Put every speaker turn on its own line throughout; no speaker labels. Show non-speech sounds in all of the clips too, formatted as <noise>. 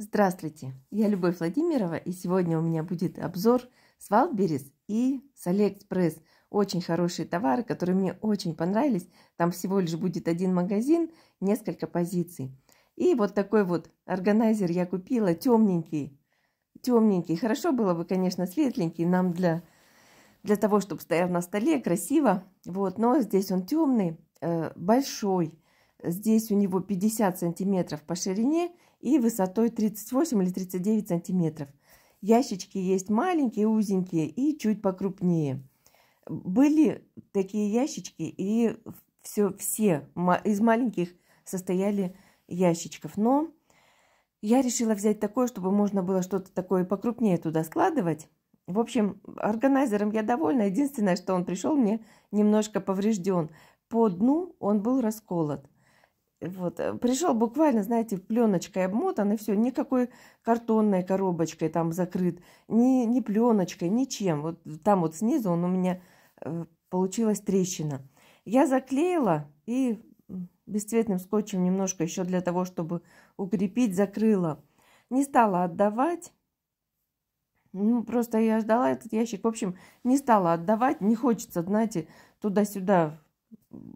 Здравствуйте, я Любовь Владимирова, и сегодня у меня будет обзор с Валберис и с Алиэкспресс. Очень хорошие товары, которые мне очень понравились. Там всего лишь будет один магазин, несколько позиций. И вот такой вот органайзер я купила, темненький. Темненький. Хорошо было бы, конечно, светленький, нам для, для того, чтобы стоял на столе, красиво. Вот, но здесь он темный, э, большой. Здесь у него 50 сантиметров по ширине – и высотой 38 или 39 сантиметров. Ящички есть маленькие, узенькие и чуть покрупнее. Были такие ящички, и все, все из маленьких состояли ящичков. Но я решила взять такое, чтобы можно было что-то такое покрупнее туда складывать. В общем, органайзером я довольна. Единственное, что он пришел мне немножко поврежден. По дну он был расколот. Вот. Э, Пришел буквально, знаете, пленочкой обмотан, и все, никакой картонной коробочкой там закрыт, ни, ни пленочкой, ничем. Вот там вот снизу он у меня э, получилась трещина. Я заклеила и бесцветным скотчем немножко еще для того, чтобы укрепить, закрыла. Не стала отдавать. Ну, просто я ждала этот ящик. В общем, не стала отдавать. Не хочется, знаете, туда-сюда.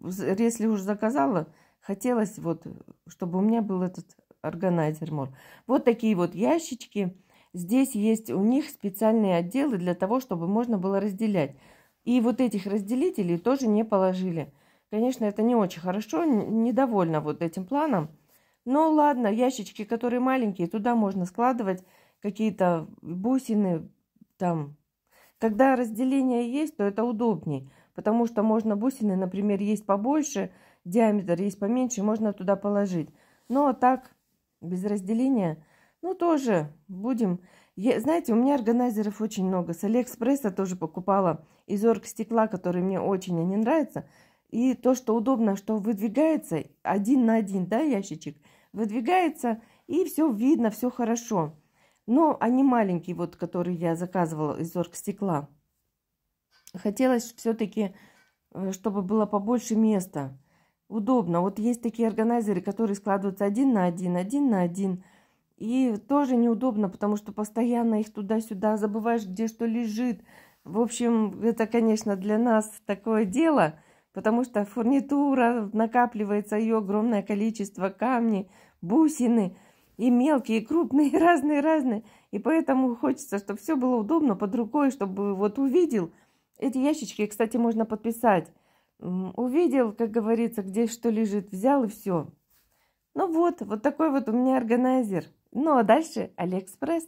Если уж заказала, хотелось вот, чтобы у меня был этот органайзер мор. Вот такие вот ящички. Здесь есть у них специальные отделы для того, чтобы можно было разделять. И вот этих разделителей тоже не положили. Конечно, это не очень хорошо, недовольна вот этим планом. Но ладно, ящички, которые маленькие, туда можно складывать какие-то бусины там. Когда разделение есть, то это удобней, потому что можно бусины, например, есть побольше – диаметр есть поменьше, можно туда положить. Но так, без разделения, ну тоже будем... Я, знаете, у меня органайзеров очень много. С Алиэкспресса тоже покупала из стекла который мне очень они нравятся. И то, что удобно, что выдвигается один на один, да, ящичек, выдвигается, и все видно, все хорошо. Но они маленькие, вот, которые я заказывала из стекла Хотелось все-таки, э, чтобы было побольше места удобно. Вот есть такие органайзеры, которые складываются один на один, один на один. И тоже неудобно, потому что постоянно их туда-сюда забываешь, где что лежит. В общем, это, конечно, для нас такое дело, потому что фурнитура, накапливается ее огромное количество, камни, бусины и мелкие, и крупные, и <laughs> разные-разные. И поэтому хочется, чтобы все было удобно под рукой, чтобы вот увидел. Эти ящички, кстати, можно подписать Увидел, как говорится, где что лежит, взял и все. Ну вот, вот такой вот у меня органайзер. Ну а дальше Алиэкспресс.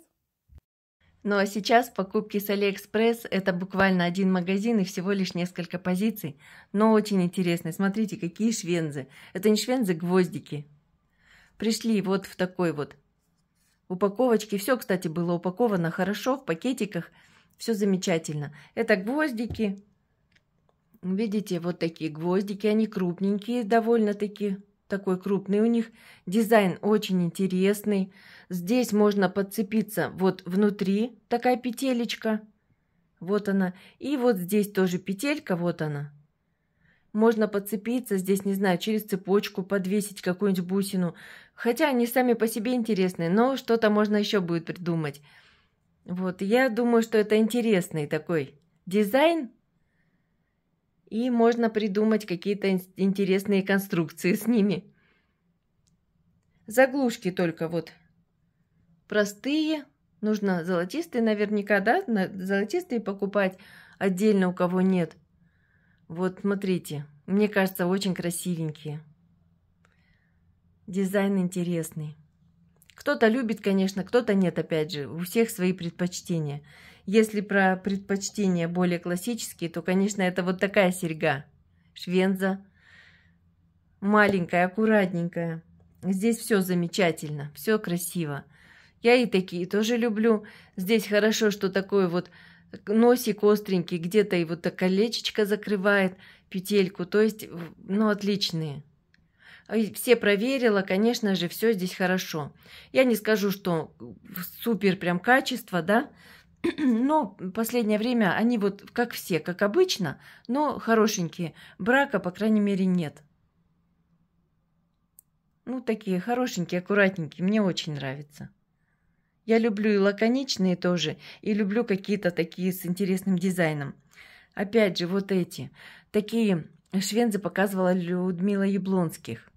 Ну а сейчас покупки с Алиэкспресс – это буквально один магазин и всего лишь несколько позиций, но очень интересные. Смотрите, какие швензы. Это не швензы, гвоздики. Пришли вот в такой вот упаковочке. Все, кстати, было упаковано хорошо, в пакетиках. Все замечательно. Это гвоздики, Видите, вот такие гвоздики, они крупненькие довольно-таки. Такой крупный у них. Дизайн очень интересный. Здесь можно подцепиться вот внутри, такая петелечка. Вот она. И вот здесь тоже петелька, вот она. Можно подцепиться здесь, не знаю, через цепочку, подвесить какую-нибудь бусину. Хотя они сами по себе интересные, но что-то можно еще будет придумать. Вот, я думаю, что это интересный такой дизайн, и можно придумать какие-то интересные конструкции с ними. Заглушки только вот. Простые, нужно золотистые наверняка, да? Золотистые покупать отдельно у кого нет. Вот смотрите, мне кажется, очень красивенькие. Дизайн интересный. Кто-то любит, конечно, кто-то нет, опять же, у всех свои предпочтения – если про предпочтения более классические, то, конечно, это вот такая серьга. Швенза. Маленькая, аккуратненькая. Здесь все замечательно, все красиво. Я и такие тоже люблю. Здесь хорошо, что такой вот носик остренький, где-то и вот так колечечко закрывает петельку. То есть, ну, отличные. Все проверила, конечно же, все здесь хорошо. Я не скажу, что супер прям качество, да, но последнее время они вот как все, как обычно, но хорошенькие. Брака, по крайней мере, нет. Ну, такие хорошенькие, аккуратненькие. Мне очень нравится. Я люблю и лаконичные тоже, и люблю какие-то такие с интересным дизайном. Опять же, вот эти. Такие швензы показывала Людмила Яблонских.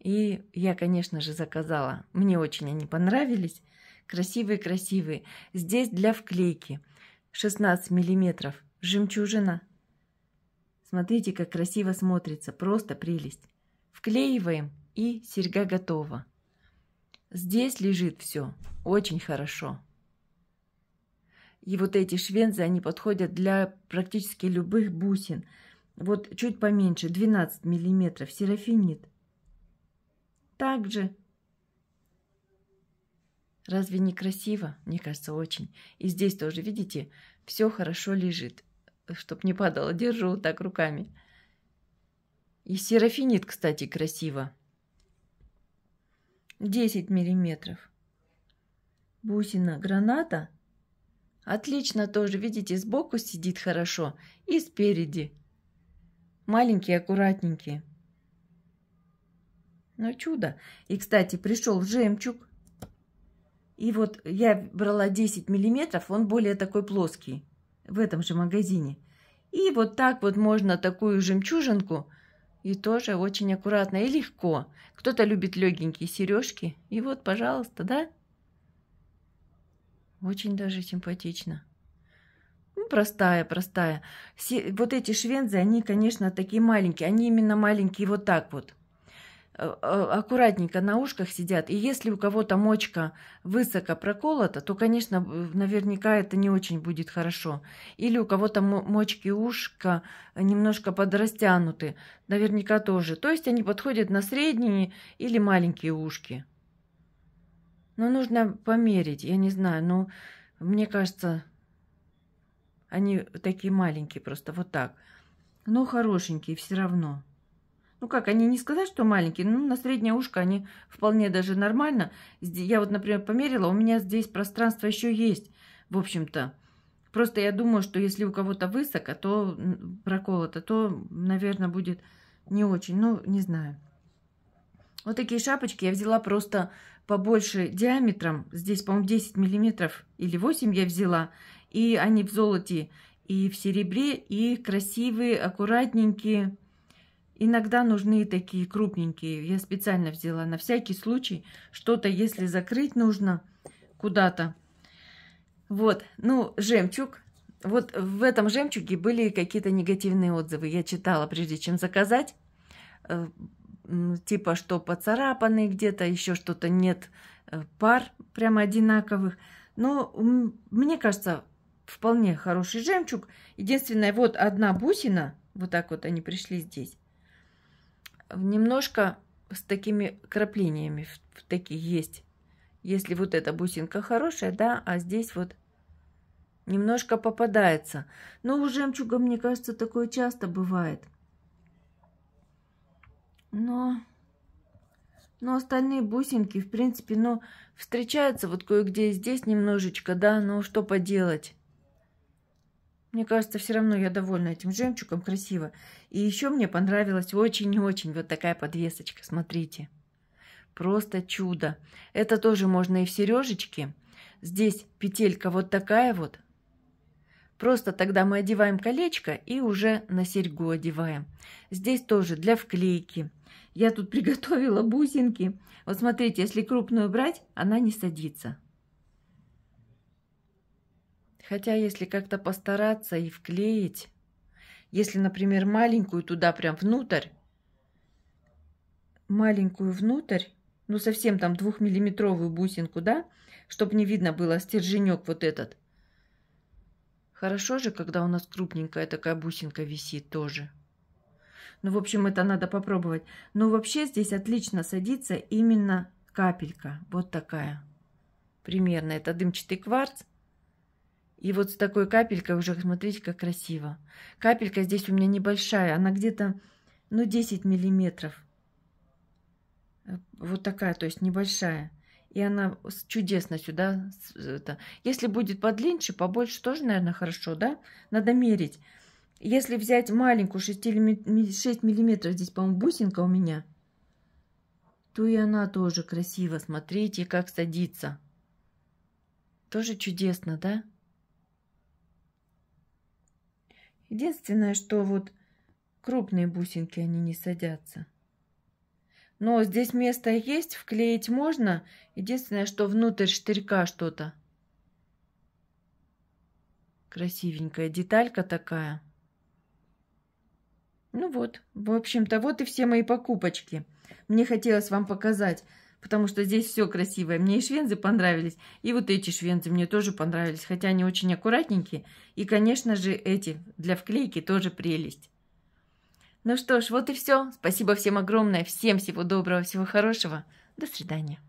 И я, конечно же, заказала. Мне очень они понравились красивые-красивые. Здесь для вклейки. 16 миллиметров. Жемчужина. Смотрите, как красиво смотрится. Просто прелесть. Вклеиваем и серьга готова. Здесь лежит все. Очень хорошо. И вот эти швензы, они подходят для практически любых бусин. Вот чуть поменьше, 12 миллиметров, серафинит. Также Разве не красиво? Мне кажется, очень. И здесь тоже, видите, все хорошо лежит. Чтоб не падало, держу вот так руками. И серафинит, кстати, красиво. 10 миллиметров. Бусина граната. Отлично тоже, видите, сбоку сидит хорошо и спереди. Маленькие, аккуратненькие. Но ну, чудо. И, кстати, пришел жемчуг и вот я брала 10 миллиметров, он более такой плоский в этом же магазине. И вот так вот можно такую жемчужинку, и тоже очень аккуратно и легко. Кто-то любит легенькие сережки, и вот, пожалуйста, да? Очень даже симпатично. Ну, простая, простая. Все, вот эти швензы, они, конечно, такие маленькие. Они именно маленькие вот так вот. Э, э, аккуратненько на ушках сидят. И если у кого-то мочка высоко проколота, то, конечно, наверняка это не очень будет хорошо. Или у кого-то мочки ушка немножко подрастянуты, наверняка тоже. То есть они подходят на средние или маленькие ушки. Но нужно померить, я не знаю, но мне кажется, они такие маленькие просто, вот так. Но хорошенькие все равно ну как, они не сказать, что маленькие, ну на среднее ушко они вполне даже нормально. Я вот, например, померила, у меня здесь пространство еще есть, в общем-то. Просто я думаю, что если у кого-то высоко, то проколото, то, наверное, будет не очень, ну не знаю. Вот такие шапочки я взяла просто побольше диаметром. Здесь, по-моему, 10 миллиметров или 8 я взяла. И они в золоте, и в серебре, и красивые, аккуратненькие. Иногда нужны такие крупненькие. Я специально взяла на всякий случай. Что-то, если закрыть нужно куда-то. Вот, ну, жемчуг. Вот в этом жемчуге были какие-то негативные отзывы. Я читала, прежде чем заказать. Э, типа, что поцарапаны где-то, еще что-то нет э, пар прямо одинаковых. Но мне кажется, вполне хороший жемчуг. Единственное, вот одна бусина, вот так вот они пришли здесь немножко с такими краплениями в, в такие есть. Если вот эта бусинка хорошая, да, а здесь вот немножко попадается. Но у жемчуга, мне кажется, такое часто бывает. Но, но остальные бусинки, в принципе, но ну, встречаются вот кое-где здесь немножечко, да, но что поделать. Мне кажется, все равно я довольна этим жемчугом, красиво. И еще мне понравилась очень-очень вот такая подвесочка, смотрите. Просто чудо. Это тоже можно и в сережечке. Здесь петелька вот такая вот. Просто тогда мы одеваем колечко и уже на серьгу одеваем. Здесь тоже для вклейки. Я тут <laughs> приготовила бусинки. Вот смотрите, если крупную брать, она не садится. Хотя, если как-то постараться и вклеить, если, например, маленькую туда прям внутрь, маленькую внутрь, ну совсем там двухмиллиметровую бусинку, да, чтобы не видно было стерженек вот этот. Хорошо же, когда у нас крупненькая такая бусинка висит тоже. Ну, в общем, это надо попробовать. Но вообще здесь отлично садится именно капелька. Вот такая. Примерно это дымчатый кварц. И вот с такой капелькой уже, смотрите, как красиво. Капелька здесь у меня небольшая, она где-то, ну, 10 миллиметров. Вот такая, то есть небольшая. И она чудесно сюда. Это. Если будет подлиннее, побольше тоже, наверное, хорошо, да? Надо мерить. Если взять маленькую 6, 6 миллиметров, здесь, по-моему, бусинка у меня, то и она тоже красиво. Смотрите, как садится. Тоже чудесно, да? Единственное, что вот крупные бусинки, они не садятся. Но здесь место есть, вклеить можно. Единственное, что внутрь штырька что-то. Красивенькая деталька такая. Ну вот, в общем-то, вот и все мои покупочки. Мне хотелось вам показать потому что здесь все красивое. Мне и швензы понравились, и вот эти швензы мне тоже понравились, хотя они очень аккуратненькие. И, конечно же, эти для вклейки тоже прелесть. Ну что ж, вот и все. Спасибо всем огромное, всем всего доброго, всего хорошего. До свидания.